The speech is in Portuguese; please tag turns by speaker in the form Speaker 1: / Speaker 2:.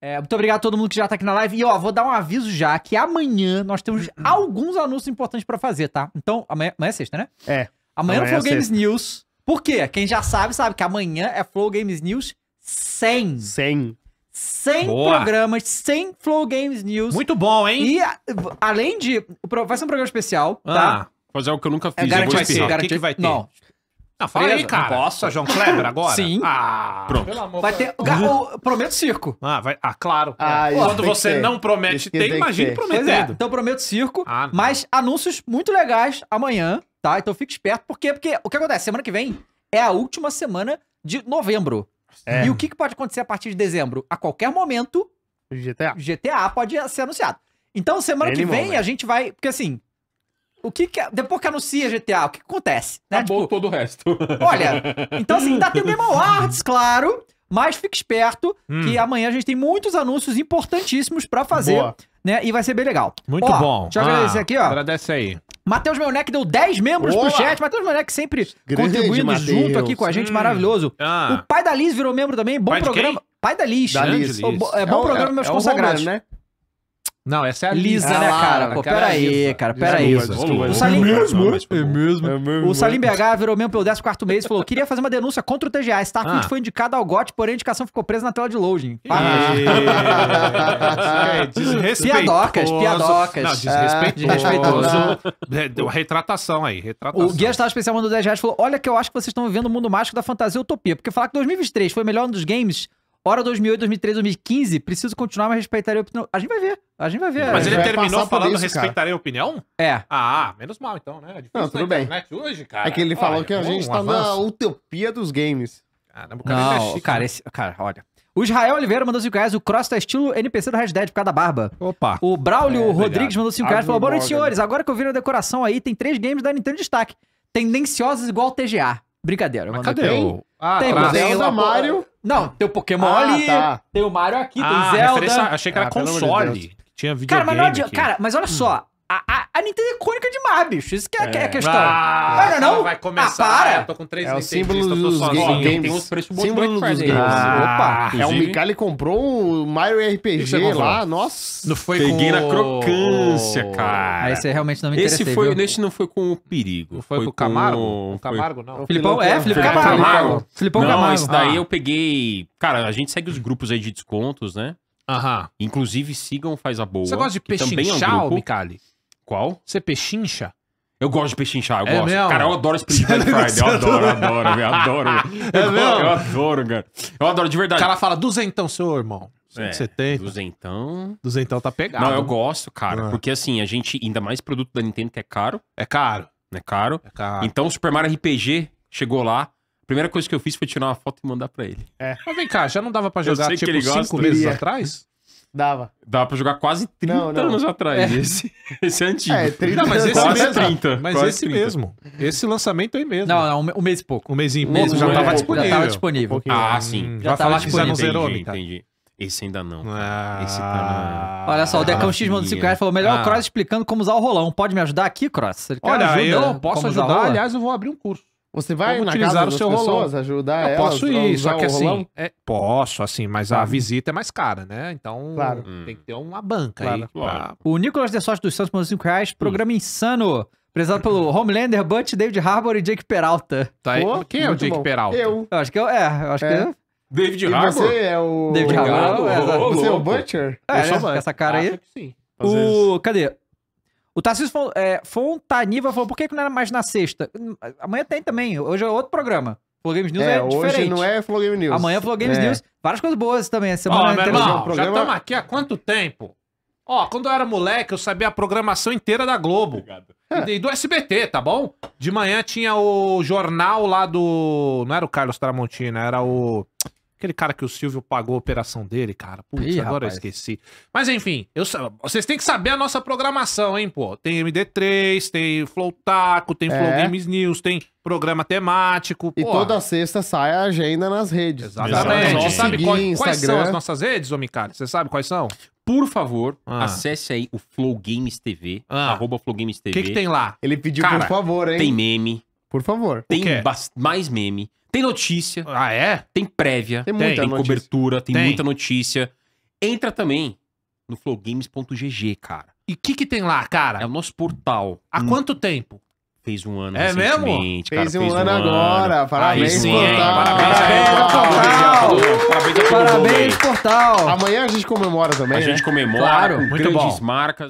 Speaker 1: É, muito obrigado a todo mundo que já tá aqui na live. E ó, vou dar um aviso já que amanhã nós temos uhum. alguns anúncios importantes para fazer, tá? Então, amanhã, amanhã é sexta, né? É. Amanhã, é amanhã no é Flow Games sexta. News. Por quê? Quem já sabe, sabe que amanhã é Flow Games News 100. 100. 100 Boa. programas, 100 Flow Games News. Muito bom, hein? E além de. Vai ser um programa especial, tá? ah, tá?
Speaker 2: Fazer algo que eu nunca é, fiz. É, garantir, eu vou vai ter. O que, que vai ter? Não.
Speaker 1: Ah, fala aí, cara. Posso? João Kleber agora? Sim. Ah, pronto. Pelo amor vai ter. Uhum. Prometo circo. Ah, vai... ah claro. Ah, é. Quando você não promete, tem, tem, prometendo. É, então prometo circo, ah, mas anúncios muito legais amanhã, tá? Então fique esperto, porque, porque o que acontece? Semana que vem é a última semana de novembro. É. E o que, pode acontecer a partir de dezembro? A qualquer momento, GTA, GTA pode ser anunciado. Então, semana que vem, a gente vai. Porque assim, o que, que Depois que anuncia GTA, o que, que acontece? Né? Acabou tipo, todo o resto. Olha, então assim, ainda tem Demon Arts, claro, mas fique esperto hum. que amanhã a gente tem muitos anúncios importantíssimos para fazer, Boa. né? E vai ser bem legal. Muito ó, bom. Deixa eu ah, aqui, ó.
Speaker 3: Agradece aí.
Speaker 1: Matheus Melnec deu 10 membros Boa. pro chat. Matheus Melnec sempre Grande contribuindo Mateus. junto aqui com a gente, hum. maravilhoso. Ah. O pai da Liz virou membro também. Bom pai programa. Pai da Liz. Da Liz. é bom é, programa, é, meus é consagrados. né?
Speaker 3: Não, essa é a Lisa, né, cara? Pô, peraí, cara, peraí. aí. o Salim... É é é
Speaker 1: mesmo, é mesmo. O Salim BH virou mesmo pelo 14 mês e falou: queria fazer uma denúncia contra o TGA. Starfield ah. foi indicado ao GOT, porém a indicação ficou presa na tela de loading. E... Ah. Piadocas, piadocas. Não, desrespeitoso. É,
Speaker 3: desrespeitoso. retratação aí, retratação. O Guia
Speaker 1: Estado Especial mandou 10 reais falou: olha que eu acho que vocês estão vivendo o mundo mágico da fantasia utopia. Porque falar que 2023 foi o melhor ano dos games, hora 2008, 2013, 2015, preciso continuar, mas respeitaria a opinião. A gente vai ver. A gente vai ver. Mas ele terminou falando isso, respeitarei a opinião? É. Ah,
Speaker 3: menos mal então, né? É não, tudo bem. Hoje, é que ele olha, falou que a gente um tá avanço. na
Speaker 1: utopia dos games. Caramba, o cara é não, né? cara, esse, cara, olha. O Israel Oliveira mandou 5 reais. O Cross tá estilo NPC do Red Dead por causa da barba. Opa. O Braulio é, Rodrigues mandou 5 reais. Falou, boa noite, senhores. Agora que eu vi na decoração aí, tem três games da Nintendo de destaque. Tendenciosos igual TGA. Brincadeira. Mas cadê quem? o... Ah, tem tá. Zelda, Mario... Não, tem o Pokémon ah, ali, tá. tem o Mario aqui, ah, tem Zelda... Achei que era ah, console. Tinha videogame. Cara, mas, não cara, mas olha hum. só. A, a, a, Nintendo é icônica demais, bicho. Isso que é, é. a é. questão. Ah, não, é não? Vai ah, começar. Ah, para. eu tô com três é o símbolo dos games. Tem símbolo dos né? games. Ah, Opa. Inclusive... É, o Mikali comprou o um Mario RPG lá. Nossa. Não foi Peguei com... na crocância, cara. Ah, esse
Speaker 2: realmente não me Esse foi, viu? Esse não foi com o perigo. Não foi, foi com o Camargo? Com... O Camargo, não. Filipão, é, Filipão Camargo. Camargo. Filipão Camargo. Não, esse daí ah. eu peguei... Cara, a gente segue os grupos aí de descontos, né? Aham. Inclusive, sigam Faz a Boa. Você gosta de pechinchar, é um Micali? Qual? Você pechincha? Eu gosto de pechinchar, eu é gosto. Mesmo? Cara, eu adoro Split Black Friday. Eu adoro, adoro, Adoro, É eu, mesmo? eu adoro, cara. Eu adoro de verdade. O cara fala duzentão, seu irmão. 170. É, duzentão. Duzentão tá pegado. Não, eu gosto, cara. Ah. Porque assim, a gente, ainda mais produto da Nintendo que é caro. É caro. É caro. É caro. Então, o Super Mario RPG chegou lá primeira coisa que eu fiz foi tirar uma foto e mandar pra ele.
Speaker 3: É. Mas vem cá, já não dava pra jogar tipo cinco meses atrás? Dava. Dava pra jogar quase 30 não, não. anos atrás. É. Esse, esse é antigo. É, 30 não, mas esse quase mesmo, 30. Mas quase esse 30. mesmo. Esse lançamento aí mesmo. Não, não, um mês e pouco. Um mês e
Speaker 2: pouco. Já, tava disponível. Já tava disponível. Um ah, sim. Já, já tava disponível. Já não zerou, entendi. Esse ainda
Speaker 1: não. Ah, Esse tá Olha só, o Decão X mandou 5 reais falou: melhor ah. Cross explicando como usar o rolão. Pode me ajudar aqui, Cross? Olha, ajuda eu posso ajudar. Aliás,
Speaker 3: eu vou abrir um curso.
Speaker 1: Você vai Como utilizar o seu pessoas, ajudar eu elas Posso ir, só que assim, é,
Speaker 3: posso, assim, mas a visita é mais cara, né? Então claro. tem que ter uma banca claro. aí. Claro. Pra...
Speaker 1: O Nicolas de Sorte dos Santos mandou 5 reais, programa hum. insano. Prezado pelo Homelander, Butch, David Harbour e Jake Peralta. Tá aí. Pô, Quem é o Jake bom. Peralta? Eu. eu. acho que eu, é, é, eu acho é. que é. David Harbour? você é o... David Harbour. É, você é o Butcher? É, eu sou né? essa cara aí. Acho que sim. o... Cadê? O Tarcísio é, Fontaniva falou, por que, que não era mais na sexta? Amanhã tem também, hoje é outro programa. Flow Games News é, é hoje diferente. não é Flow Games News. Amanhã é Flow Games é. News. Várias coisas boas também. Essa semana oh, meu irmão, programa... já estamos
Speaker 3: aqui há quanto tempo? Ó, quando eu era moleque, eu sabia a programação inteira da Globo. Obrigado. E do SBT, tá bom? De manhã tinha o jornal lá do... Não era o Carlos Tramontina, era o... Aquele cara que o Silvio pagou a operação dele, cara. Putz, Ih, agora rapaz. eu esqueci. Mas enfim, eu, vocês têm que saber a nossa programação, hein, pô. Tem MD3, tem Flow Taco, tem é. Flow Games News, tem programa temático. E pô. toda
Speaker 2: sexta sai a agenda nas redes. Exatamente. Exatamente. Sabe qual, quais são as
Speaker 3: nossas redes, ô Micari?
Speaker 2: Você sabe quais são? Por favor, ah. acesse aí o Flow Games TV, ah. arroba Flow Games TV. O que, que, tem lá? Ele pediu cara, por favor, hein? Tem meme, por favor. Tem mais meme. Tem notícia. Ah, é? Tem prévia. Tem, muita tem cobertura, tem, tem, muita notícia. Entra também no flowgames.gg, cara. E o que, que tem lá, cara? É o nosso portal. Há hum. quanto tempo? Fez um ano é mesmo? Cara, fez, um, fez um ano, ano agora. Parabéns, Aí, sim, portal. Parabéns, portal. Parabéns, portal. Parabéns,
Speaker 1: portal.
Speaker 2: Amanhã a gente comemora também, A né? gente comemora claro, com grandes bom. marcas.